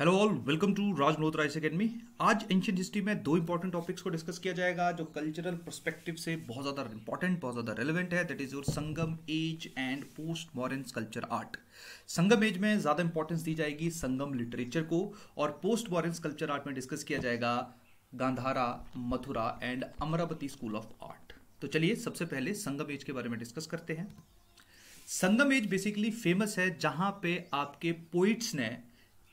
hello all welcome to Raj Malhotra academy आज ancient history में दो इंपॉर्टेंट टॉपिक्स को डिस्कस किया जाएगा जो कल्चरल परस्पेक्टिव से बहुत ज़्यादा इंपॉर्टेंट बहुत ज़्यादा रेलिवेंट है that is your Sangam age and post modern culture art Sangam age में ज़्यादा इंपॉर्टेंस दी जाएगी संगम लिटरेचर को और पोस्ट मॉडर्न कल्चर आर्ट में डिस्कस किया जाएगा Gandhara Mathura and Amaravati school of art तो चलिए सबसे पहले संगम एज के बारे में डिस्कस करते हैं संगम एज बेसिकली फेमस है जहाँ पे आपके पोइट्स ने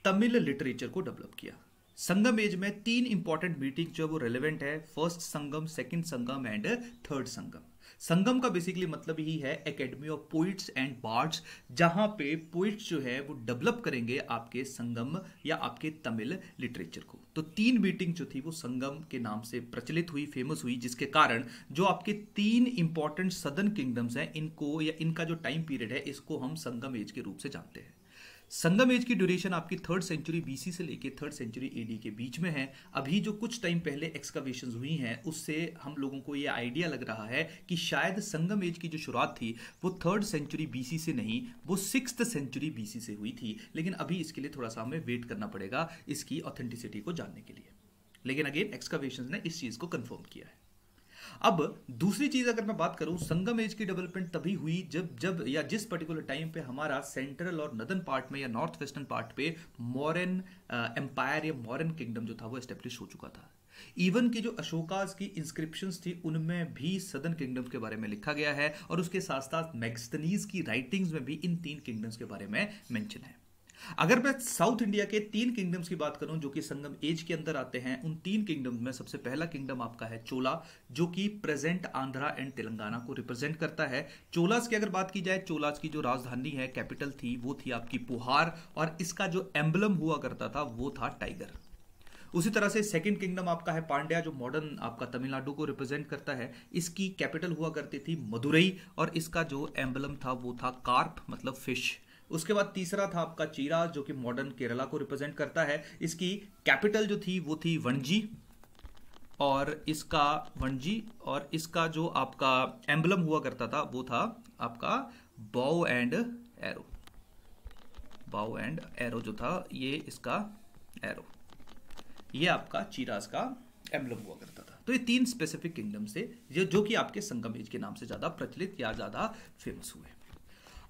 तमिल लिटरेचर को डेवलप किया संगम एज में तीन इंपॉर्टेंट मीटिंग जो है वो रेलिवेंट है first Sangam second Sangam and third Sangam Sangam का बेसिकली मतलब ही है academy of poets and bards जहां पे पोइट्स जो है वो डेवलप करेंगे आपके संगम या आपके तमिल लिटरेचर को तो तीन मीटिंग जो थी वो संगम के नाम से प्रचलित हुई फेमस हुई जिसके कारण जो आपके तीन इंपॉर्टेंट सदन किंगडम्स हैं इनको या इनका जो टाइम पीरियड है इसको हम संगम एज के रूप से जानते हैं संगम एज की ड्यूरेशन आपकी थर्ड सेंचुरी बीसी से लेके थर्ड सेंचुरी एडी के बीच में है अभी जो कुछ टाइम पहले एक्सकवेशन हुई हैं उससे हम लोगों को ये आइडिया लग रहा है कि शायद संगम एज की जो शुरुआत थी वो थर्ड सेंचुरी बीसी से नहीं वो सिक्स सेंचुरी बीसी से हुई थी लेकिन अभी इसके लिए थोड़ा सा हमें वेट करना पड़ेगा इसकी ऑथेंटिसिटी को जानने के लिए लेकिन अगेन एक्सकवेशन ने इस चीज़ को कन्फर्म किया है अब दूसरी चीज़ अगर मैं बात करूं संगम एज की डेवलपमेंट तभी हुई जब जब या जिस पर्टिकुलर टाइम पे हमारा सेंट्रल और नदन पार्ट में या नॉर्थ वेस्टर्न पार्ट पे मॉरन एम्पायर uh, या मॉरन किंगडम जो था वो एस्टेब्लिश हो चुका था इवन की जो अशोकाज की इंस्क्रिप्शन थी उनमें भी सदन किंगडम के बारे में लिखा गया है और उसके साथ साथ मैक्सतनीज की राइटिंग्स में भी इन तीन किंगडम्स के बारे में मेंशन है अगर मैं साउथ इंडिया के तीन किंगडम्स की बात करूं जो कि संगम एज के अंदर आते हैं उन तीन किंगडम्स में सबसे पहला किंगडम आपका है चोला जो कि प्रेजेंट आंध्रा एंड तेलंगाना को रिप्रेजेंट करता है चोलास की अगर बात की जाए चोलास की जो राजधानी है कैपिटल थी वो थी आपकी पुहार और इसका जो एम्बलम हुआ करता था वो था टाइगर उसी तरह से सेकंड किंगडम आपका है पांड्या जो मॉडर्न आपका तमिलनाडु को रिप्रेजेंट करता है इसकी कैपिटल हुआ करती थी मदुरई और इसका जो एम्बलम था वो था कार्प मतलब फिश उसके बाद तीसरा था आपका चीरा जो कि मॉडर्न केरला को रिप्रेजेंट करता है इसकी कैपिटल जो थी वो थी वनजी और इसका वनजी और इसका जो आपका एम्बलम हुआ करता था वो था आपका bow and arrow bow and arrow जो था ये इसका एरो ये आपका चीरास का एम्बलम हुआ करता था तो ये तीन स्पेसिफिक किंगडम से जो जो कि आपके संगम एज के नाम से ज़्यादा प्रचलित या ज़्यादा फेमस हुए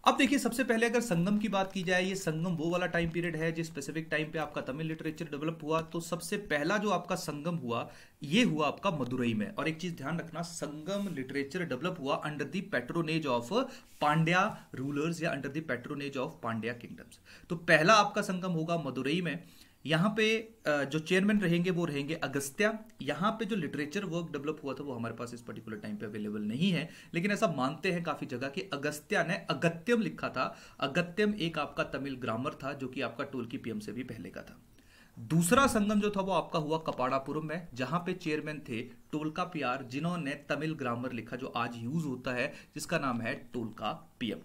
अब देखिए सबसे पहले अगर संगम की बात की जाए ये संगम वो वाला टाइम पीरियड है जिस स्पेसिफिक टाइम पे आपका तमिल लिटरेचर डेवलप हुआ तो सबसे पहला जो आपका संगम हुआ ये हुआ आपका मदुरई में और एक चीज ध्यान रखना संगम लिटरेचर डेवलप हुआ under the patronage of Pandya rulers या under the patronage of Pandya kingdoms तो पहला आपका संगम होगा मदुरई में यहाँ पे जो चेयरमैन रहेंगे वो रहेंगे अगस्त्या यहाँ पे जो लिटरेचर वर्क डेवलप हुआ था वो हमारे पास इस पर्टिकुलर टाइम पे अवेलेबल नहीं है लेकिन ऐसा मानते हैं काफ़ी जगह कि अगस्त्या ने अगत्यम लिखा था अगत्यम एक आपका तमिल ग्रामर था जो कि आपका टोल की पीएम से भी पहले का था दूसरा संगम जो था वो आपका हुआ कपाड़ापुरम में जहां पे चेयरमैन थे टोलका पियार जिन्होंने तमिल ग्रामर लिखा जो आज यूज होता है जिसका नाम है टोलका पीएम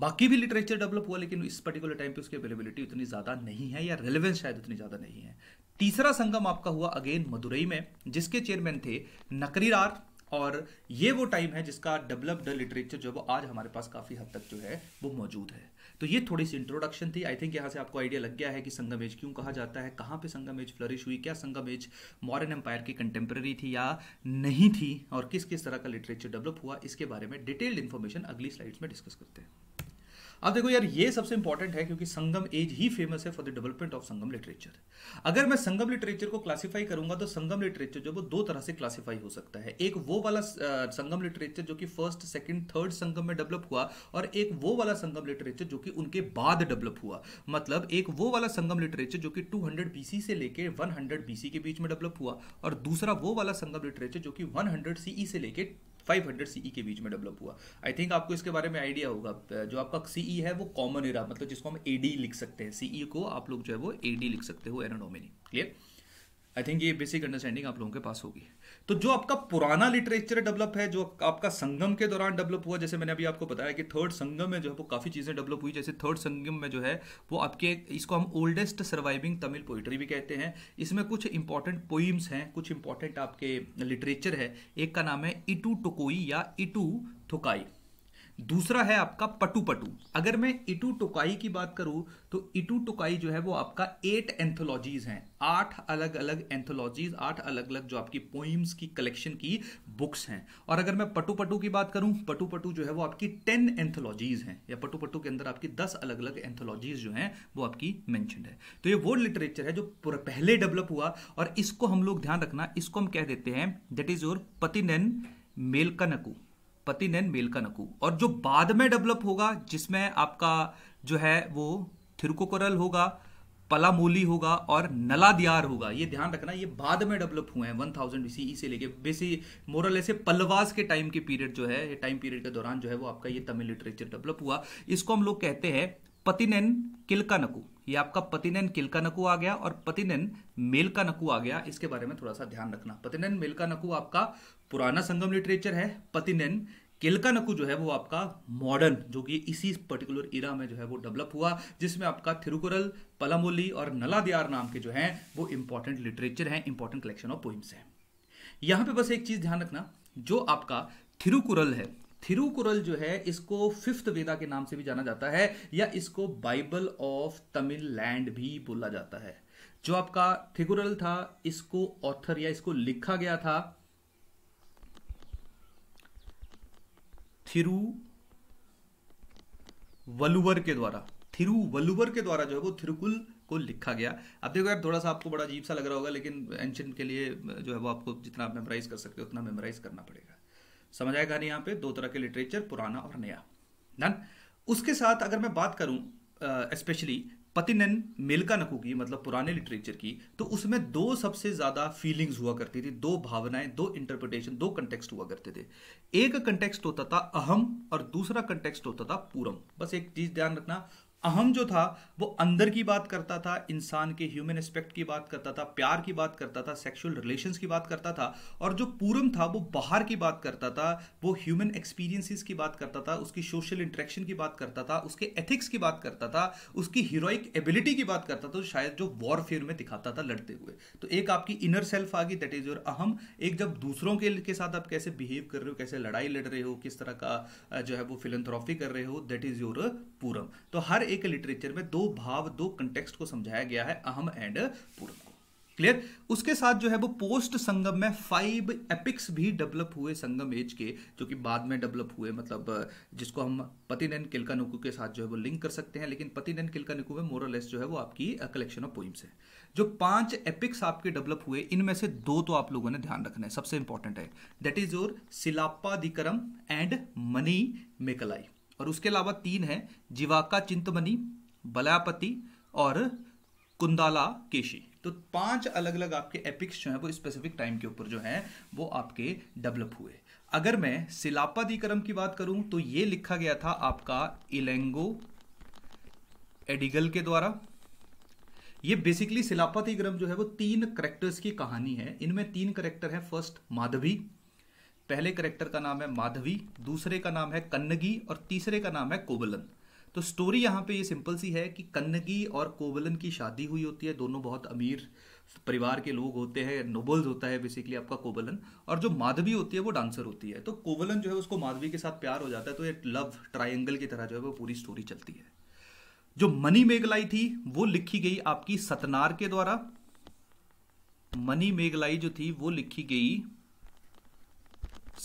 बाकी भी लिटरेचर डेवलप हुआ लेकिन इस पर्टिकुलर टाइम पे उसकी अवेलेबिलिटी उतनी ज़्यादा नहीं है या रेलिवेंस शायद उतनी ज़्यादा नहीं है तीसरा संगम आपका हुआ अगेन मदुरई में जिसके चेयरमैन थे नकरीरार और ये वो टाइम है जिसका डेवलप्ड लिटरेचर जो वो आज हमारे पास काफ़ी हद तक जो है वो मौजूद है तो ये थोड़ी सी इंट्रोडक्शन थी आई थिंक यहाँ से आपको आइडिया लग गया है कि संगम एज क्यों कहा जाता है कहाँ पे संगम एज फ्लरिश हुई क्या संगम एज मॉडर्न एम्पायर की कंटेम्प्रेरी थी या नहीं थी और किस किस तरह का लिटरेचर डेवलप हुआ इसके बारे में डिटेल्ड इन्फॉर्मेशन अगली स्लाइड्स में डिस्कस करते हैं अब देखो यार ये सबसे इंपॉर्टेंट है क्योंकि संगम एज ही फेमस है for the development of Sangam literature अगर मैं संगम लिटरेचर को क्लासिफाई करूंगा तो संगम लिटरेचर जो वो दो तरह से क्लासिफाई हो सकता है एक वो वाला संगम लिटरेचर जो कि फर्स्ट सेकंड थर्ड संगम में डेवलप हुआ और एक वो वाला संगम लिटरेचर जो कि उनके बाद डेवलप हुआ मतलब एक वो वाला संगम लिटरेचर जो कि टू हंड्रेड से लेकर वन हंड्रेड के बीच में डेवलप हुआ और दूसरा वो वाला संगम लिटरेचर जो कि वन हंड्रेड e से लेकर फाइव हंड्रेड सीई के बीच में डेवलप हुआ आई थिंक आपको इसके बारे में आइडिया होगा जो आपका सीई e है वो कॉमन एरा मतलब जिसको हम एडी लिख सकते हैं सीई e को आप लोग जो है वो एडी लिख सकते हो एरानोमिनी क्लियर आई थिंक ये बेसिक अंडरस्टैंडिंग आप लोगों के पास होगी तो जो आपका पुराना लिटरेचर डेवलप है जो आपका संगम के दौरान डेवलप हुआ जैसे मैंने अभी आपको बताया कि थर्ड संगम में जो है वो काफ़ी चीज़ें डेवलप हुई जैसे थर्ड संगम में जो है वो आपके इसको हम ओल्डेस्ट सर्वाइविंग तमिल पोइट्री भी कहते हैं इसमें कुछ इंपॉर्टेंट पोइम्स हैं कुछ इंपॉर्टेंट आपके लिटरेचर है एक का नाम है इटू टुकोई या इटू थुकाई दूसरा है आपका पटू पटू अगर मैं इटू टोकाई की बात करूं तो इटू टोकाई जो है वो आपका एट एंथोलॉजीज हैं आठ अलग अलग एंथोलॉजीज आठ अलग अलग जो आपकी पोइम्स की कलेक्शन की बुक्स हैं और अगर मैं पटू पटू की बात करूं पटू पटू जो है वो आपकी टेन एंथोलॉजीज हैं या पटू पटू के अंदर आपकी दस अलग अलग एंथोलॉजीज जो हैं वो आपकी मैंशनड है तो ये वो लिटरेचर है जो पहले डेवलप हुआ और इसको हम लोग ध्यान रखना इसको हम कह देते हैं that is your Pathinen Melkanakku पति का नकु और जो बाद में डेवलप होगा जिसमें आपका जो है वो थिरुकोकरल होगा पलामोली होगा और नलादियार होगा ये ध्यान रखना ये बाद में डेवलप हुए हैं 1000 थाउजेंड बीसी से लेके बेसी मोरल ऐसे पलवास के टाइम के पीरियड जो है ये टाइम पीरियड के दौरान जो है वो आपका ये तमिल लिटरेचर डेवलप हुआ इसको हम लोग कहते हैं पतिनेन नकू ये आपका पतिनन किल का नकु आ गया और पतिनन मेल का नकु आ गया इसके बारे में थोड़ा सा ध्यान रखना पतिनन मेल का नकु आपका पुराना संगम लिटरेचर है किल केलका नकू जो है वो आपका मॉडर्न जो कि इसी पर्टिकुलर इरा में जो है वो डेवलप हुआ जिसमें आपका थिरुकुरल पलामोली और नलादियार नाम के जो हैं वो इंपॉर्टेंट लिटरेचर हैं इंपॉर्टेंट कलेक्शन ऑफ पोइम्स हैं यहाँ पे बस एक चीज़ ध्यान रखना जो आपका थिरुकुरल है थिरुकुरल जो है इसको फिफ्थ वेदा के नाम से भी जाना जाता है या इसको बाइबल ऑफ तमिल लैंड भी बोला जाता है जो आपका थिगुरल था इसको ऑथर या इसको लिखा गया था थिरु वलुवर के द्वारा थिरु वलुवर के द्वारा जो है वो थिरुकुल को लिखा गया अब देखो यार थोड़ा सा आपको बड़ा अजीब सा लग रहा होगा लेकिन एंशन के लिए जो है वो आपको जितना आप मेमोराइज कर सकते हो उतना मेमोराइज करना पड़ेगा समझ आएगा नहीं यहाँ पे दो तरह के लिटरेचर पुराना और नया डन उसके साथ अगर मैं बात करूँ स्पेशली पतिनन मेलका नकू की मतलब पुराने लिटरेचर की तो उसमें दो सबसे ज़्यादा फीलिंग्स हुआ करती थी दो भावनाएं दो इंटरप्रिटेशन दो कंटेक्स्ट हुआ करते थे एक कंटेक्स्ट होता था अहम और दूसरा कंटेक्स्ट होता था पूरम बस एक चीज़ ध्यान रखना अहम जो था वो अंदर की बात करता था इंसान के ह्यूमन एस्पेक्ट की बात करता था प्यार की बात करता था सेक्सुअल रिलेशंस की बात करता था और जो पूरम था वो बाहर की बात करता था वो ह्यूमन एक्सपीरियंसेस की बात करता था उसकी सोशल इंट्रैक्शन की बात करता था उसके एथिक्स की बात करता था उसकी हीरोइक एबिलिटी की बात करता था तो शायद जो वॉरफेयर में दिखाता था लड़ते हुए तो एक आपकी इनर सेल्फ आ गई दैट इज योर अहम एक जब दूसरों के, के साथ आप कैसे बिहेव कर रहे हो कैसे लड़ाई लड़ रहे हो किस तरह का जो है वो फिलंथ्रॉफी कर रहे हो दैट इज योर पूरम तो हर एक लिटरेचर में दो भाव दो कंटेक्स्ट को समझाया गया है अहम एंड पूर्व को क्लियर उसके साथ जो है वो पोस्ट संगम में फाइव एपिक्स भी डेवलप हुए संगम एज के जो कि बाद में डेवलप हुए मतलब जिसको हम पति नैन किलका नुकू के साथ जो है वो लिंक कर सकते हैं लेकिन पति नैन किलका नुकू में मोरल लेस जो है वो आपकी कलेक्शन ऑफ पोइम्स है जो पांच एपिक्स आपके डेवलप हुए इनमें से दो तो आप लोगों ने ध्यान रखना है सबसे इंपॉर्टेंट है that is your Silappadikaram and Manimekalai और उसके अलावा तीन है जीवाका चिंतमणि बलापति और कुंदाला केशी तो पांच अलग अलग आपके एपिक्स जो है वो स्पेसिफिक टाइम के ऊपर जो है वो आपके डेवलप हुए अगर मैं शिलापाधिक्रम की बात करूं तो ये लिखा गया था आपका इलेंगो एडिगल के द्वारा ये बेसिकली शिलापातिक्रम जो है वो तीन करेक्टर्स की कहानी है इनमें तीन करेक्टर है फर्स्ट माधवी पहले करेक्टर का नाम है माधवी दूसरे का नाम है कन्नगी और तीसरे का नाम है कोवलन तो स्टोरी यहाँ पे ये सिंपल सी है कि कन्नगी और कोवलन की शादी हुई होती है दोनों बहुत अमीर परिवार के लोग होते हैं नोबल्स होता है बेसिकली आपका कोवलन और जो माधवी होती है वो डांसर होती है तो कोवलन जो है उसको माधवी के साथ प्यार हो जाता है तो ये लव ट्राइंगल की तरह जो है वो पूरी स्टोरी चलती है जो मनी मेघलाई थी वो लिखी गई आपकी सतनार के द्वारा मनी मेघलाई जो थी वो लिखी गई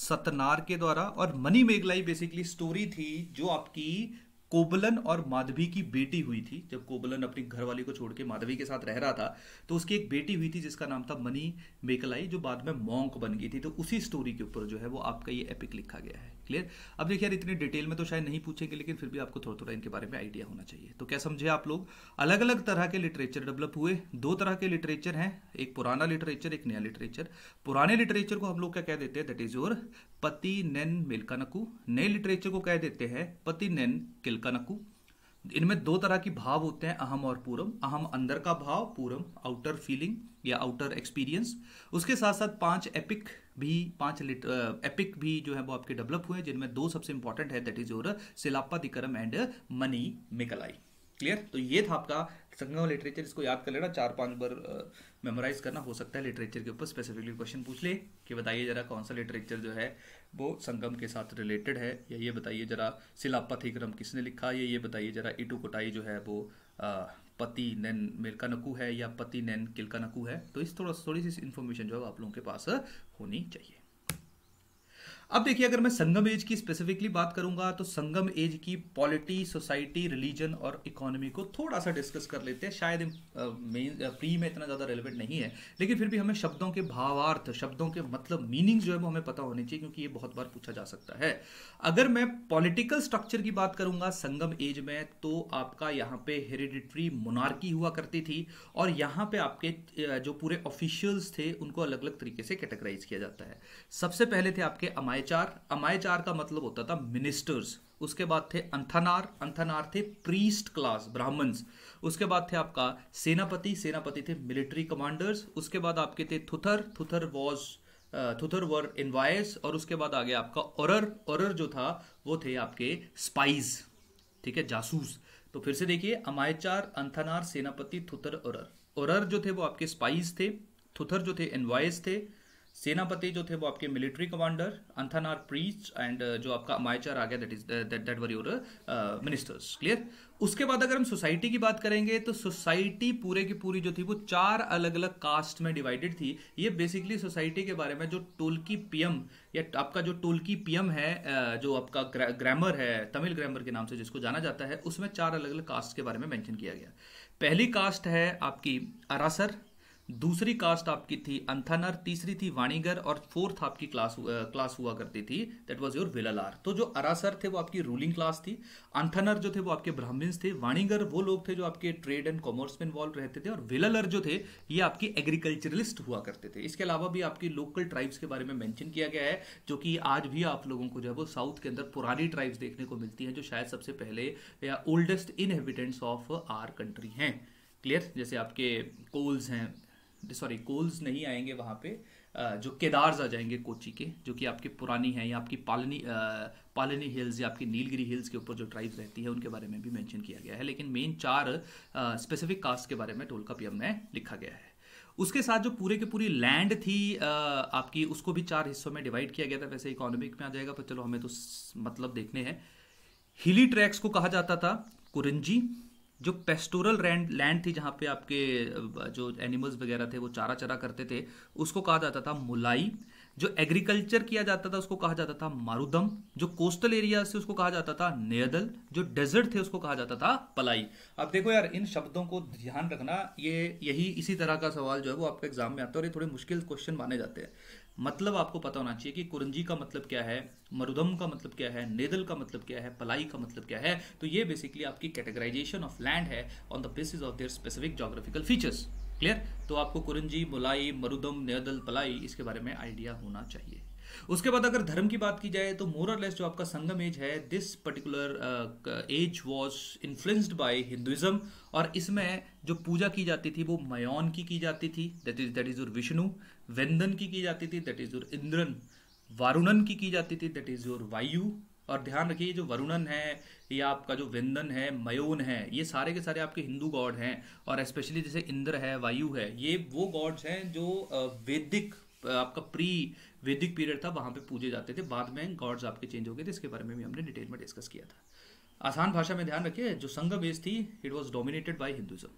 सतनार के द्वारा और मनी मेघलाई बेसिकली स्टोरी थी जो आपकी कोबलन और माधवी की बेटी हुई थी जब कोबलन अपनी घरवाली को छोड़ के माधवी के साथ रह रहा था तो उसकी एक बेटी हुई थी जिसका नाम था मनी मेकलाई जो बाद में मोंक बन गई थी तो उसी स्टोरी के ऊपर जो है वो आपका ये एपिक लिखा गया है क्लियर अब देखिए यार इतने डिटेल में तो शायद नहीं पूछेंगे लेकिन फिर भी आपको थोड़ा थोड़ा इनके बारे में आइडिया होना चाहिए तो क्या समझे आप लोग अलग अलग तरह के लिटरेचर डेवलप हुए दो तरह के लिटरेचर हैं एक पुराना लिटरेचर एक नया लिटरेचर पुराने लिटरेचर को हम लोग क्या कह देते हैं दैट इज योर पति नैन मिल्कानकू नए लिटरेचर को कह देते हैं पति नैन किल्कानकू इनमें दो तरह की भाव होते हैं अहम और पूरम अहम अंदर का भाव पूरम आउटर फीलिंग या आउटर एक्सपीरियंस उसके साथ साथ पांच एपिक भी पांच लिटर एपिक भी जो है वो आपके डेवलप हुए जिनमें दो सबसे इंपॉर्टेंट है that is your Silappadikaram and Manimekalai clear तो ये था आपका संगम लिटरेचर इसको याद कर लेना चार पांच बार मेमोराइज करना हो सकता है लिटरेचर के ऊपर स्पेसिफिकली क्वेश्चन पूछ ले कि बताइए जरा कौन सा लिटरेचर जो है वो संगम के साथ रिलेटेड है या ये बताइए जरा सिलाप्पा किसने लिखा या ये बताइए जरा इटू कोटाई जो है वो पति नैन नकू है या पति नैन नकू है तो इस थोड़ा थोड़ी सी इन्फॉर्मेशन जो है आप लोगों के पास होनी चाहिए अब देखिए अगर मैं संगम एज की स्पेसिफिकली बात करूंगा तो संगम एज की पॉलिटी सोसाइटी रिलीजन और इकोनॉमी को थोड़ा सा डिस्कस कर लेते हैं शायद मेन प्री में इतना ज़्यादा रेलिवेंट नहीं है लेकिन फिर भी हमें शब्दों के भावार्थ शब्दों के मतलब मीनिंग जो है वो हमें पता होनी चाहिए क्योंकि ये बहुत बार पूछा जा सकता है अगर मैं पॉलिटिकल स्ट्रक्चर की बात करूंगा संगम एज में तो आपका यहाँ पे हेरिडिट्री मोनार्की हुआ करती थी और यहाँ पे आपके जो पूरे ऑफिशियल्स थे उनको अलग अलग तरीके से कैटेगराइज किया जाता है सबसे पहले थे आपके अमाय अमायचार अमायचार का मतलब होता था मिनिस्टर्स उसके बाद थे अंथनार अंथनार थे प्रीस्ट क्लास ब्राह्मण्स उसके बाद थे आपका सेनापति सेनापति थे मिलिट्री कमांडर्स उसके बाद आपके थे थुथर थुथर वॉज थुथर वर इन्वायस और उसके बाद आ गया आपका औरर औरर जो था वो थे आपके स्पाइज ठीक है जासूस तो फिर से देखिए अमायचार अंथनार सेनापति थुथर औरर औरर जो थे वो आपके स्पाइस थे थुथर जो थे इन्वायस थे सेनापति जो थे वो आपके military commander Anthanar priest and uh, जो आपका अमायचर आ गया that is that were your ministers clear उसके बाद अगर हम सोसाइटी की बात करेंगे तो सोसाइटी पूरे की पूरी जो थी वो चार अलग अलग कास्ट में डिवाइडेड थी ये बेसिकली सोसाइटी के बारे में जो टोलकी पीएम या आपका जो टोलकी पीएम है uh, जो आपका ग्रामर है तमिल ग्रामर के नाम से जिसको जाना जाता है उसमें चार अलग अलग कास्ट के बारे में मैंशन किया गया पहली कास्ट है आपकी अरासर दूसरी कास्ट आपकी थी अंथनर तीसरी थी वाणीगर और फोर्थ आपकी क्लास क्लास हुआ करती थी दैट वाज योर विललार तो जो अरासर थे वो आपकी रूलिंग क्लास थी अंथनर जो थे वो आपके ब्राह्मण्स थे वाणीगर वो लोग थे जो आपके ट्रेड एंड कॉमर्स में इन्वॉल्व रहते थे और विललर जो थे ये आपकी एग्रीकल्चरलिस्ट हुआ करते थे इसके अलावा भी आपकी लोकल ट्राइब्स के बारे में मैंशन किया गया है जो कि आज भी आप लोगों को जो है वो साउथ के अंदर पुरानी ट्राइब्स देखने को मिलती हैं जो शायद सबसे पहले या oldest inhabitants of our country हैं क्लियर जैसे आपके कोल्स हैं सॉरी कोल्स नहीं आएंगे वहाँ पे जो केदार्स आ जाएंगे कोची के जो कि आपके पुरानी हैं या आपकी पालनी पालनी हिल्स या आपकी नीलगिरी हिल्स के ऊपर जो ट्राइब्स रहती है उनके बारे में भी मेंशन किया गया है लेकिन मेन चार स्पेसिफिक कास्ट के बारे में टोलकापियम में लिखा गया है उसके साथ जो पूरे के पूरी लैंड थी आपकी उसको भी चार हिस्सों में डिवाइड किया गया था वैसे इकोनॉमिक में आ जाएगा पर चलो हमें तो मतलब देखने हैं हिली ट्रैक्स को कहा जाता था कुरंजी जो पेस्टोरल लैंड लैंड थी जहाँ पे आपके जो एनिमल्स वगैरह थे वो चारा चरा करते थे उसको कहा जाता था मुलाई जो एग्रीकल्चर किया जाता था उसको कहा जाता था मारुदम जो कोस्टल एरिया से उसको कहा जाता था नेदल जो डेजर्ट थे उसको कहा जाता था पलाई अब देखो यार इन शब्दों को ध्यान रखना ये यही इसी तरह का सवाल जो है वो आपके एग्जाम में आता है और ये थोड़े मुश्किल क्वेश्चन माने जाते हैं मतलब आपको पता होना चाहिए कि कुरंजी का मतलब क्या है मरुदम का मतलब क्या है नेदल का मतलब क्या है पलाई का मतलब क्या है तो ये बेसिकली आपकी कैटेगराइजेशन ऑफ लैंड है on the basis of their specific geographical features clear तो आपको कुरंजी मुलाई मरुदम नेदल पलाई इसके बारे में आइडिया होना चाहिए उसके बाद अगर धर्म की बात की जाए तो मोर और लेस जो आपका संगम एज है this particular age was influenced by Hinduism और इसमें जो पूजा की जाती थी वो मयौन की की जाती थी that is that is Vishnu Vendan की की जाती थी that is your Indran Varunan की की जाती थी दैट इज योर वायु और ध्यान रखिए जो वरुणन है या आपका जो वेंदन है मयोन है ये सारे के सारे आपके हिंदू गॉड हैं और स्पेशली जैसे इंद्र है वायु है ये वो गॉड्स हैं जो वैदिक आपका प्री वैदिक पीरियड था वहाँ पे पूजे जाते थे बाद में गॉड्स आपके चेंज हो गए थे इसके बारे में भी हमने डिटेल में डिस्कस किया था आसान भाषा में ध्यान रखिए जो संघ बेस थी it was dominated by Hinduism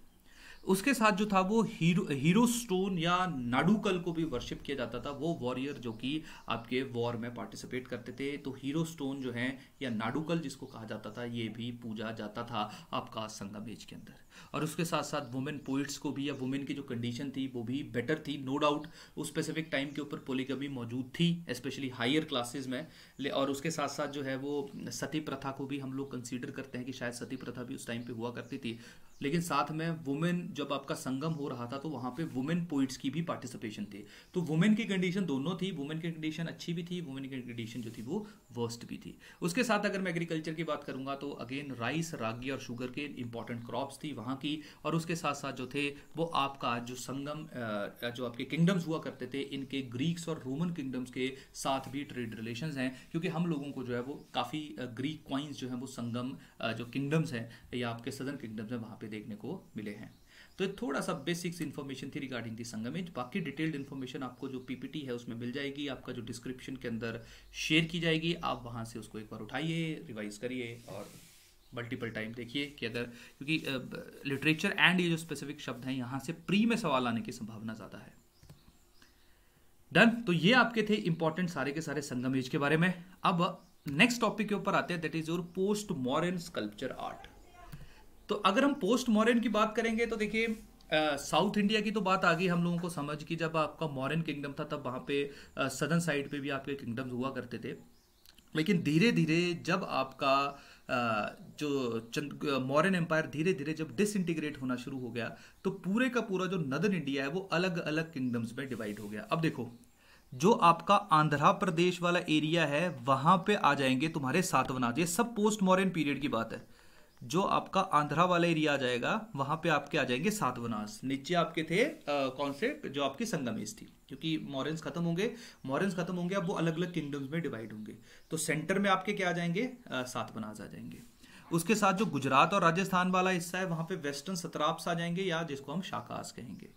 उसके साथ जो था वो हीरो हीरो स्टोन या नाडूकल को भी वर्शिप किया जाता था वो वॉरियर जो कि आपके वॉर में पार्टिसिपेट करते थे तो हीरो स्टोन जो है या नाडूकल जिसको कहा जाता था ये भी पूजा जाता था आपका संगम एज के अंदर और उसके साथ साथ वुमेन पोइट्स को भी या वुमेन की जो कंडीशन थी वो भी बेटर थी नो डाउट उस स्पेसिफिक टाइम के ऊपर पोलिगमी मौजूद थी स्पेशली हायर क्लासेज में और उसके साथ साथ जो है वो सती प्रथा को भी हम लोग कंसिडर करते हैं कि शायद सती प्रथा भी उस टाइम पर हुआ करती थी लेकिन साथ में वुमेन जब आपका संगम हो रहा था तो वहाँ पे वुमेन पोइट्स की भी पार्टिसिपेशन थी तो वुमेन की कंडीशन दोनों थी वुमेन की कंडीशन अच्छी भी थी वुमेन की कंडीशन जो थी वो वर्स्ट भी थी उसके साथ अगर मैं एग्रीकल्चर की बात करूँगा तो अगेन राइस रागी और शुगर के इंपॉर्टेंट क्रॉप्स थी वहाँ की और उसके साथ साथ जो थे वो आपका जो संगम जो आपके किंगडम्स हुआ करते थे इनके ग्रीक्स और रोमन किंगडम्स के साथ भी ट्रेड रिलेशन हैं क्योंकि हम लोगों को जो है वो काफ़ी ग्रीक क्वाइंस जो हैं वो संगम जो किंगडम्स हैं या आपके सदर्न किंगडम्स हैं वहाँ पे देखने को मिले हैं तो थोड़ा सा बेसिक्स इन्फॉर्मेशन थी रिगार्डिंग दी संगम एज बाकी डिटेल्ड इन्फॉर्मेशन आपको जो पीपीटी है उसमें मिल जाएगी आपका जो डिस्क्रिप्शन के अंदर शेयर की जाएगी आप वहाँ से उसको एक बार उठाइए रिवाइज करिए और मल्टीपल टाइम देखिए कि अगर क्योंकि लिटरेचर एंड ये जो स्पेसिफिक शब्द हैं यहाँ से प्री में सवाल आने की संभावना ज़्यादा है डन तो ये आपके थे इंपॉर्टेंट सारे के सारे संगम एज के बारे में अब नेक्स्ट टॉपिक के ऊपर आते हैं that is your post Mauryan sculpture art तो अगर हम पोस्ट मॉरन की बात करेंगे तो देखिए साउथ इंडिया की तो बात आ गई हम लोगों को समझ की जब आपका मॉरन किंगडम था तब वहाँ पे सदर्न साइड पे भी आपके किंगडम्स हुआ करते थे लेकिन धीरे धीरे जब आपका जो चंद मॉरन एम्पायर धीरे धीरे जब डिसइंटीग्रेट होना शुरू हो गया तो पूरे का पूरा जो नदर इंडिया है वो अलग अलग किंगडम्स में डिवाइड हो गया अब देखो जो आपका आंध्र प्रदेश वाला एरिया है वहाँ पे आ जाएंगे तुम्हारे सातवनाथ ये सब पोस्ट मॉरन पीरियड की बात है जो आपका आंध्रा वाला एरिया आ जाएगा वहां पे आपके आ जाएंगे सात वनास नीचे आपके थे कौन से जो आपकी संगमेश थी क्योंकि मॉरेंस खत्म होंगे मॉरेंस खत्म होंगे अब वो अलग अलग किंगडम्स में डिवाइड होंगे तो सेंटर में आपके क्या आ जाएंगे सातवनास सात वनास आ जाएंगे उसके साथ जो गुजरात और राजस्थान वाला हिस्सा है वहां पे वेस्टर्न सतराप्स आ जाएंगे या जिसको हम शाकास कहेंगे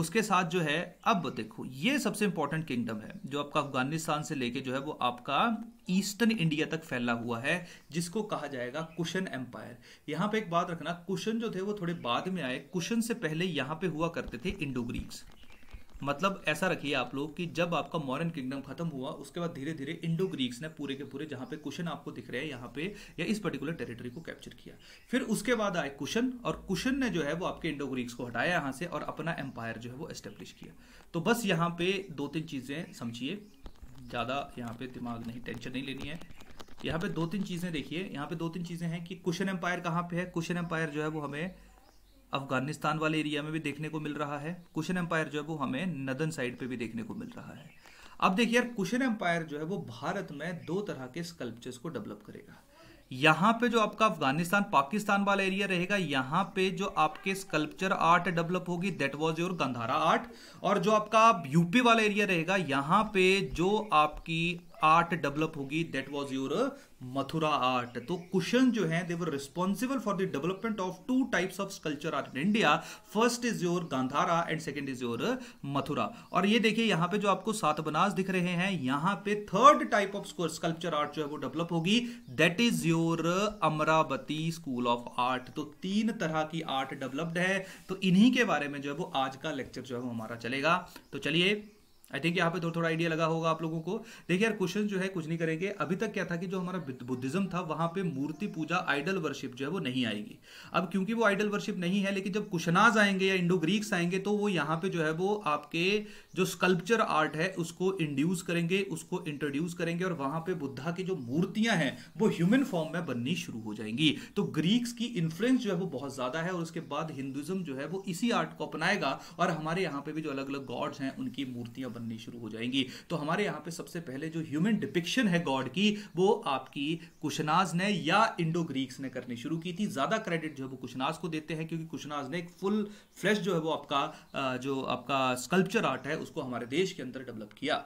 उसके साथ जो है अब देखो ये सबसे इंपॉर्टेंट किंगडम है जो आपका अफगानिस्तान से लेके जो है वो आपका ईस्टर्न इंडिया तक फैला हुआ है जिसको कहा जाएगा कुशन एम्पायर यहाँ पे एक बात रखना कुशन जो थे वो थोड़े बाद में आए कुशन से पहले यहाँ पे हुआ करते थे इंडो ग्रीक्स मतलब ऐसा रखिए आप लोग कि जब आपका मॉरन किंगडम खत्म हुआ उसके बाद धीरे धीरे इंडो ग्रीक्स ने पूरे के पूरे जहाँ पे कुशन आपको दिख रहे हैं यहाँ पे या इस पर्टिकुलर टेरिटरी को कैप्चर किया फिर उसके बाद आए कुशन और कुशन ने जो है वो आपके इंडो ग्रीक्स को हटाया यहाँ से और अपना एम्पायर जो है वो एस्टेब्लिश किया तो बस यहाँ पे दो तीन चीज़ें समझिए ज़्यादा यहाँ पे दिमाग नहीं टेंशन नहीं लेनी है यहाँ पे दो तीन चीज़ें देखिए यहाँ पे दो तीन चीज़ें हैं कि कुशन एम्पायर कहाँ पे है कुशन एम्पायर जो है वो हमें अफगानिस्तान वाले एरिया में भी देखने को मिल रहा है कुशन एम्पायर जो है वो हमें नदन साइड पे भी देखने को मिल रहा है अब देखिए यार कुशन एम्पायर जो है वो भारत में दो तरह के स्कल्पचर्स को डेवलप करेगा यहाँ पे जो आपका अफगानिस्तान पाकिस्तान वाला एरिया रहेगा यहाँ पे जो आपके स्कल्पचर आर्ट डेवलप होगी that was your Gandhara art और जो आपका यूपी वाला एरिया रहेगा यहाँ पे जो आपकी आर्ट डेवलप होगी that was your Mathura art तो क्वेश्चन जो है they were responsible for the development of two types of sculpture art in India first is your Gandhara and second is your Mathura और ये देखिए यहां पे जो आपको सात बनास दिख रहे हैं यहां पे third type of sculpture art जो है वो डेवलप होगी that is your Amaravati school of art तो तीन तरह की आर्ट डेवलप्ड है तो इन्हीं के बारे में जो है वो आज का लेक्चर जो है वो हमारा चलेगा तो चलिए आई थिंक यहाँ पे तो थोड़ा थोड़ा आइडिया लगा होगा आप लोगों को देखिए यार क्वेश्चन जो है कुछ नहीं करेंगे अभी तक क्या था कि जो हमारा बुद्धिज्म था वहां पे मूर्ति पूजा आइडल वर्शिप जो है वो नहीं आएगी अब क्योंकि वो आइडल वर्शिप नहीं है लेकिन जब कुशनाज आएंगे या इंडो ग्रीक्स आएंगे तो वो यहाँ पे जो है वो आपके जो स्कल्पचर आर्ट है उसको इंड्यूस करेंगे उसको इंट्रोड्यूस करेंगे और वहां पे बुद्धा की जो मूर्तियां हैं वो ह्यूमन फॉर्म में बननी शुरू हो जाएंगी तो ग्रीक्स की इन्फ्लुएंस जो है वो बहुत ज्यादा है और उसके बाद हिंदुज्म जो है वो इसी आर्ट को अपनाएगा और हमारे यहाँ पे भी जो अलग अलग गॉड्स हैं उनकी मूर्तियां बननी शुरू हो जाएंगी तो हमारे यहाँ पे सबसे पहले जो ह्यूमन डिपिक्शन है गॉड की वो आपकी कुशनाज ने या इंडो ग्रीक्स ने करनी शुरू की थी ज़्यादा क्रेडिट जो है वो कुशनाज को देते हैं क्योंकि कुशनाज ने एक फुल फ्लैश जो है वो आपका जो आपका स्कल्पचर आर्ट है उसको हमारे देश के अंदर डेवलप किया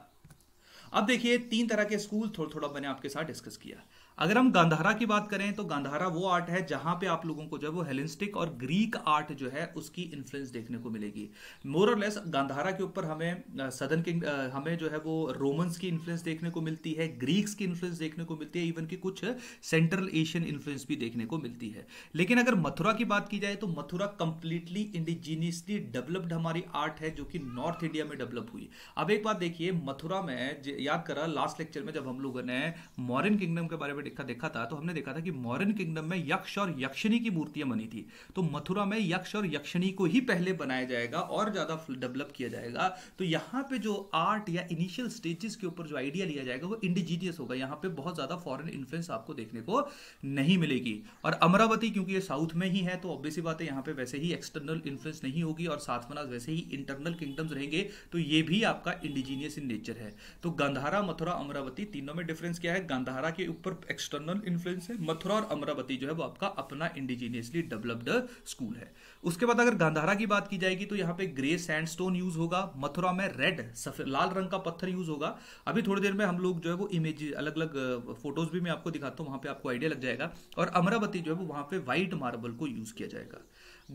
अब देखिए तीन तरह के स्कूल थोड़ा थोड़ा मैंने आपके साथ डिस्कस किया अगर हम गांधारा की बात करें तो गांधारा वो आर्ट है जहां पे आप लोगों को जो है वो हेलिस्टिक और ग्रीक आर्ट जो है उसकी इन्फ्लुएंस देखने को मिलेगी मोर और लेस गांधारा के ऊपर हमें सदन किंग हमें जो है वो रोमन्स की इन्फ्लुएंस देखने को मिलती है ग्रीक्स की इन्फ्लुएंस देखने को मिलती है इवन की कुछ सेंट्रल एशियन इन्फ्लुएंस भी देखने को मिलती है लेकिन अगर मथुरा की बात की जाए तो मथुरा कंप्लीटली इंडिजीनियसली डेवलप्ड हमारी आर्ट है जो कि नॉर्थ इंडिया में डेवलप हुई अब एक बात देखिए मथुरा में याद करा लास्ट लेक्चर में जब हम लोगों ने मॉरन किंगडम के बारे में हुए देखा देखा था तो हमने देखा था कि मॉरन किंगडम में यक्ष और यक्षिणी की मूर्तियां बनी थी तो मथुरा में यक्ष और यक्षिणी को ही पहले बनाया जाएगा और ज़्यादा डेवलप किया जाएगा तो यहाँ पे जो आर्ट या इनिशियल स्टेजेस के ऊपर जो आइडिया लिया जाएगा वो इंडिजीनियस होगा यहाँ पे बहुत ज़्यादा फॉरन इन्फ्लुएंस आपको देखने को नहीं मिलेगी और अमरावती क्योंकि ये साउथ में ही है तो ऑब्वियसली बात है यहाँ पे वैसे ही एक्सटर्नल इन्फ्लुएंस नहीं होगी और साथ साथमनाज वैसे ही इंटरनल किंगडम्स रहेंगे तो ये भी आपका इंडिजीनियस इन नेचर है तो गंधारा मथुरा अमरावती तीनों में डिफरेंस क्या है गंधारा के ऊपर एक्सटर्नल इन्फ्लुएंस है मथुरा और अमरावती जो है वो आपका अपना इंडिजीनियसली डेवलप्ड स्कूल है उसके बाद अगर गांधारा की बात की जाएगी तो यहाँ पे ग्रे सैंडस्टोन यूज होगा मथुरा में रेड सफेद लाल रंग का पत्थर यूज होगा अभी थोड़ी देर में हम लोग जो है वो इमेज अलग अलग फोटोज भी मैं आपको दिखाता हूँ वहां पे आपको आइडिया लग जाएगा और अमरावती जो है वो वहां पे व्हाइट मार्बल को यूज किया जाएगा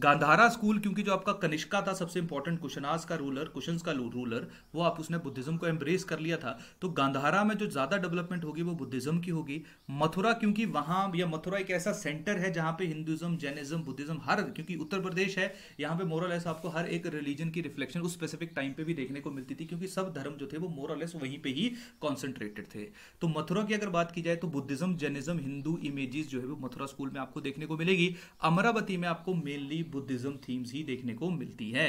गांधारा स्कूल क्योंकि जो आपका कनिष्का था सबसे इंपॉर्टेंट कुशनास का रूलर कुशंस का रूलर वो आप उसने बुद्धिज्म को एम्ब्रेस कर लिया था तो गांधारा में जो ज़्यादा डेवलपमेंट होगी वो बुद्धिज्म की होगी मथुरा क्योंकि वहां या मथुरा एक ऐसा सेंटर है जहां पे हिंदुज़म जैनिज्म बुद्धिज्म हर क्योंकि उत्तर प्रदेश है यहाँ पे मोरलेस आपको हर एक रिलीजन की रिफ्लेक्शन उस स्पेसिफिक टाइम पे भी देखने को मिलती थी क्योंकि सब धर्म जो थे वो मोरलेस वहीं पर ही कॉन्सेंट्रेटेड थे तो मथुरा की अगर बात की जाए तो बुद्धिज्म जैनिज्म हिंदू इमेजेस जो है वो मथुरा स्कूल में आपको देखने को मिलेगी अमरावती में आपको मेनली भी बुद्धिज्म थीम्स ही देखने को मिलती है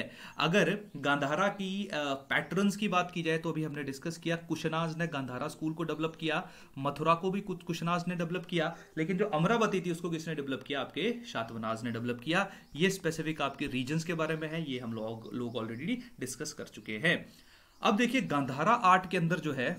अगर गांधारा की पैटर्न्स की बात की जाए तो अभी हमने डिस्कस किया कुशनाज ने गांधारा स्कूल को डेवलप किया मथुरा को भी कुछ कुशनाज ने डेवलप किया लेकिन जो अमरावती थी उसको किसने डेवलप किया आपके शातवनाज ने डेवलप किया ये स्पेसिफिक आपके रीजन्स के बारे में है ये हम लोग लोग ऑलरेडी डिस्कस कर चुके हैं अब देखिए गांधारा आर्ट के अंदर जो है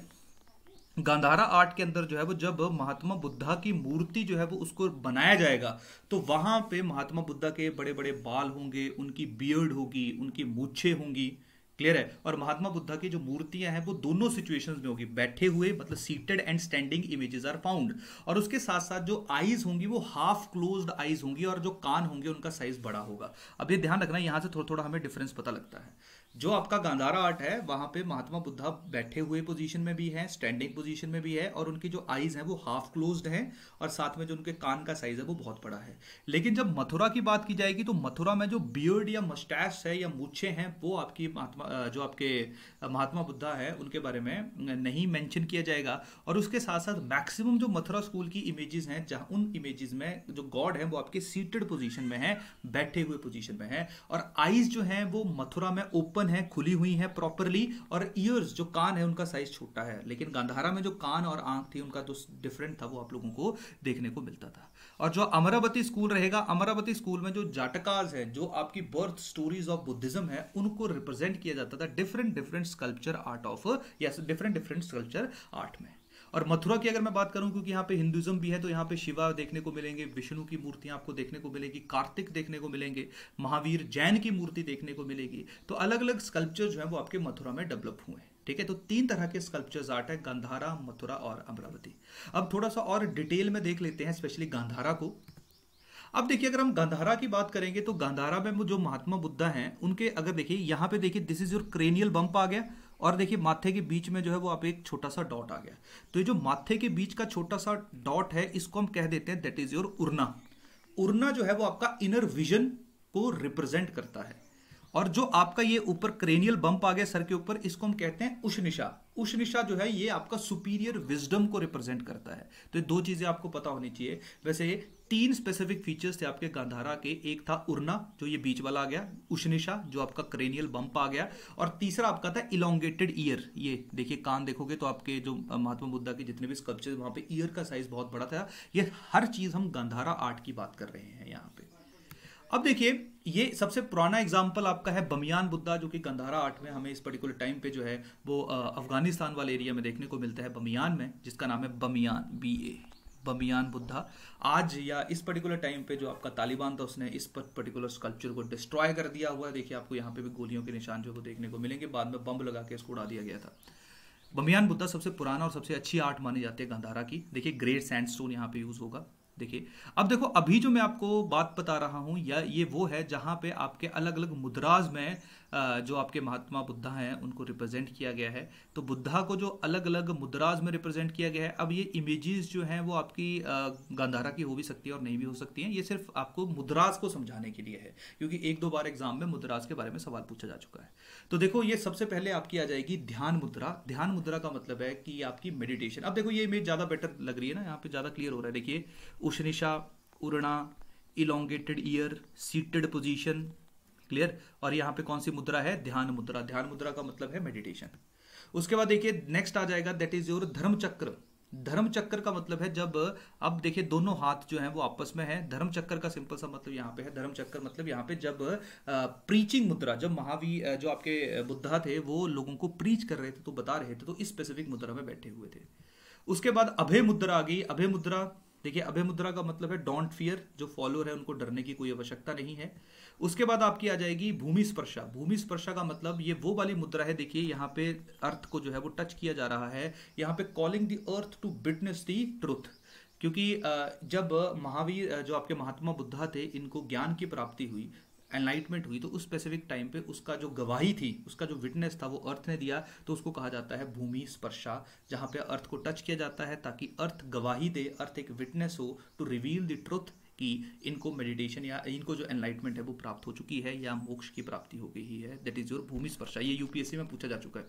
गांधारा आर्ट के अंदर जो है वो जब महात्मा बुद्धा की मूर्ति जो है वो उसको बनाया जाएगा तो वहां पे महात्मा बुद्धा के बड़े बड़े बाल होंगे उनकी बियर्ड होगी उनकी मूछे होंगी क्लियर है और महात्मा बुद्धा की जो मूर्तियां हैं वो दोनों सिचुएशंस में होगी बैठे हुए मतलब seated and standing images are found और उसके साथ साथ जो आईज होंगी वो हाफ क्लोज्ड आईज होंगी और जो कान होंगे उनका साइज बड़ा होगा अब ये ध्यान रखना यहाँ से थोड़ा थोड़ा हमें डिफरेंस पता लगता है जो आपका गांधारा आर्ट है वहां पे महात्मा बुद्धा बैठे हुए पोजीशन में भी है स्टैंडिंग पोजीशन में भी है और उनकी जो आईज हैं वो हाफ क्लोज्ड हैं और साथ में जो उनके कान का साइज है वो बहुत बड़ा है लेकिन जब मथुरा की बात की जाएगी तो मथुरा में जो बियर्ड या मस्टैश है या मूछे हैं वो आपकी महात्मा जो आपके महात्मा बुद्धा है उनके बारे में नहीं मेंशन किया जाएगा और उसके साथ साथ मैक्सिमम जो मथुरा स्कूल की इमेजेस हैं जहाँ उन इमेजेस में जो गॉड है वो आपके सीटेड पोजीशन में है बैठे हुए पोजीशन में है और आईज जो है वो मथुरा में ओपन है खुली हुई है प्रॉपरली और ईयर्स जो कान है उनका साइज छोटा है लेकिन गांधारा में जो कान और आंख थी उनका तो डिफरेंट था वो आप लोगों को देखने को मिलता था और जो अमरावती स्कूल रहेगा अमरावती स्कूल में जो जाटकाज है जो आपकी बर्थ स्टोरीज ऑफ बुद्धिज्म है उनको रिप्रेजेंट किया जाता था different different sculpture art of या डिफरेंट डिफरेंट स्कल्पचर आर्ट में और मथुरा की अगर मैं बात करूं क्योंकि यहाँ पे हिंदुज्म भी है तो यहाँ पे शिवा देखने को मिलेंगे विष्णु की मूर्तियां आपको देखने को मिलेगी कार्तिक देखने को मिलेंगे महावीर जैन की मूर्ति देखने को मिलेगी तो अलग अलग स्कल्पचर जो है वो आपके मथुरा में डेवलप हुए हैं ठीक है तो तीन तरह के स्कल्पचर्स आर्ट है गंधारा मथुरा और अमरावती अब थोड़ा सा और डिटेल में देख लेते हैं स्पेशली गंधारा को अब देखिए अगर हम गंधारा की बात करेंगे तो गंधारा में जो महात्मा बुद्धा हैं उनके अगर देखिए यहां पे देखिए this is your cranial bump आ गया और देखिए माथे के बीच में जो है वो आप एक छोटा सा डॉट आ गया तो ये जो माथे के बीच का छोटा सा डॉट है इसको हम कह देते हैं that is your urna urna जो है वो आपका इनर विजन को रिप्रेजेंट करता है और जो आपका ये ऊपर क्रेनियल बंप आ गया सर के ऊपर इसको हम कहते हैं उष्णिशा उष्णिशा जो है ये आपका सुपीरियर विजडम को रिप्रेजेंट करता है तो दो चीज़ें आपको पता होनी चाहिए वैसे ये तीन स्पेसिफिक फीचर्स थे आपके गांधारा के एक था उर्ना जो ये बीच वाला आ गया उष्णिशा जो आपका क्रेनियल बंप आ गया और तीसरा आपका था इलोंगेटेड ईयर ये देखिए कान देखोगे तो आपके जो महात्मा बुद्धा के जितने भी स्कल्पचर वहां पे ईयर का साइज बहुत बड़ा था ये हर चीज़ हम गांधारा आर्ट की बात कर रहे हैं यहाँ पे अब देखिए ये सबसे पुराना एग्जाम्पल आपका है बमियान बुद्धा जो कि गंधारा आर्ट में हमें इस पर्टिकुलर टाइम पे जो है वो अफगानिस्तान वाले एरिया में देखने को मिलता है बमियान में जिसका नाम है बमियान बी ए बमियान बुद्धा आज या इस पर्टिकुलर टाइम पे जो आपका तालिबान था उसने इस पर्टिकुलर स्कल्पचर को डिस्ट्रॉय कर दिया हुआ है देखिए आपको यहाँ पे भी गोलियों के निशान जो को देखने को मिलेंगे बाद में बम लगा के इसको उड़ा दिया गया था बमियान बुद्धा सबसे पुराना और सबसे अच्छी आर्ट मानी जाती है गंधारा की देखिए ग्रेट स्टोन यहाँ पे यूज़ होगा देखिए अब देखो अभी जो मैं आपको बात बता रहा हूं या ये वो है जहां पे आपके अलग अलग मुद्राज में जो आपके महात्मा बुद्धा हैं उनको रिप्रेजेंट किया गया है तो बुद्धा को जो अलग अलग मुद्राज में रिप्रेजेंट किया गया है अब ये इमेजेस जो हैं वो आपकी गंधारा की हो भी सकती है और नहीं भी हो सकती हैं ये सिर्फ आपको मुद्राज को समझाने के लिए है क्योंकि एक दो बार एग्जाम में मुद्राज के बारे में सवाल पूछा जा चुका है तो देखो ये सबसे पहले आपकी आ जाएगी ध्यान मुद्रा ध्यान मुद्रा का मतलब है कि आपकी मेडिटेशन अब देखो ये इमेज ज़्यादा बेटर लग रही है ना यहाँ पे ज़्यादा क्लियर हो रहा है देखिए ushnisha urna elongated ear seated position clear और यहाँ पे कौन सी मुद्रा है ध्यान मुद्रा ध्यान मुद्रा का मतलब है मेडिटेशन उसके बाद देखिए नेक्स्ट आ जाएगा दैट इज योर धर्म चक्र धर्म चक्र का मतलब है जब अब देखिए दोनों हाथ जो हैं वो आपस में हैं धर्म चक्र का सिंपल सा मतलब यहाँ पे है धर्म चक्र मतलब यहाँ पे जब प्रीचिंग मुद्रा जब महावीर जो आपके बुद्धा थे वो लोगों को प्रीच कर रहे थे तो बता रहे थे तो इस स्पेसिफिक मुद्रा में बैठे हुए थे उसके बाद अभय मुद्रा आ गई अभय मुद्रा देखिए अभय मुद्रा का मतलब है डोंट फियर जो फॉलोअर है उनको डरने की कोई आवश्यकता नहीं है उसके बाद आपकी आ जाएगी भूमि स्पर्शा भूमि स्पर्शा का मतलब ये वो वाली मुद्रा है देखिए यहाँ पे अर्थ को जो है वो टच किया जा रहा है यहाँ पे calling the earth to witness the truth क्योंकि जब महावीर जो आपके महात्मा बुद्धा थे इनको ज्ञान की प्राप्ति हुई एनलाइटमेंट हुई तो उस स्पेसिफिक टाइम पे उसका जो गवाही थी उसका जो विटनेस था वो अर्थ ने दिया तो उसको कहा जाता है भूमि स्पर्शा जहाँ पे अर्थ को टच किया जाता है ताकि अर्थ गवाही दे अर्थ एक विटनेस हो टू रिवील द ट्रुथ कि इनको मेडिटेशन या इनको जो एनलाइटमेंट है वो प्राप्त हो चुकी है या मोक्ष की प्राप्ति हो गई है that is your bhumi sparsha ये यूपीएससी में पूछा जा चुका है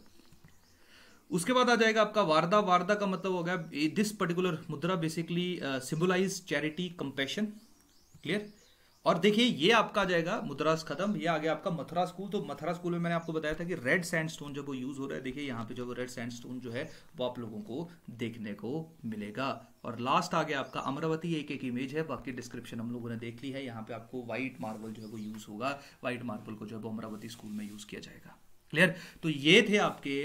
उसके बाद आ जाएगा आपका वारदा वारदा का मतलब हो गया this particular mudra basically symbolize charity compassion clear और देखिए ये आपका आ जाएगा मुद्रास खत्म ये आ गया आपका मथुरा स्कूल तो मथुरा स्कूल में मैंने आपको बताया था कि रेड सैंडस्टोन जब वो यूज हो रहा है देखिए यहाँ पे जो रेड सैंडस्टोन जो है वो आप लोगों को देखने को मिलेगा और लास्ट आ गया आपका अमरावती एक एक इमेज है बाकी डिस्क्रिप्शन हम लोगों ने देख ली है यहाँ पे आपको व्हाइट मार्बल जो है वो यूज होगा व्हाइट मार्बल को जो है वो अमरावती स्कूल में यूज किया जाएगा क्लियर तो ये थे आपके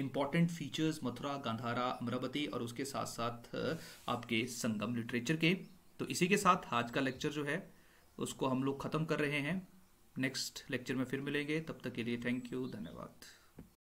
इंपॉर्टेंट फीचर्स मथुरा गांधारा अमरावती और उसके साथ साथ आपके संगम लिटरेचर के तो इसी के साथ आज का लेक्चर जो है उसको हम लोग ख़त्म कर रहे हैं नेक्स्ट लेक्चर में फिर मिलेंगे तब तक के लिए थैंक यू धन्यवाद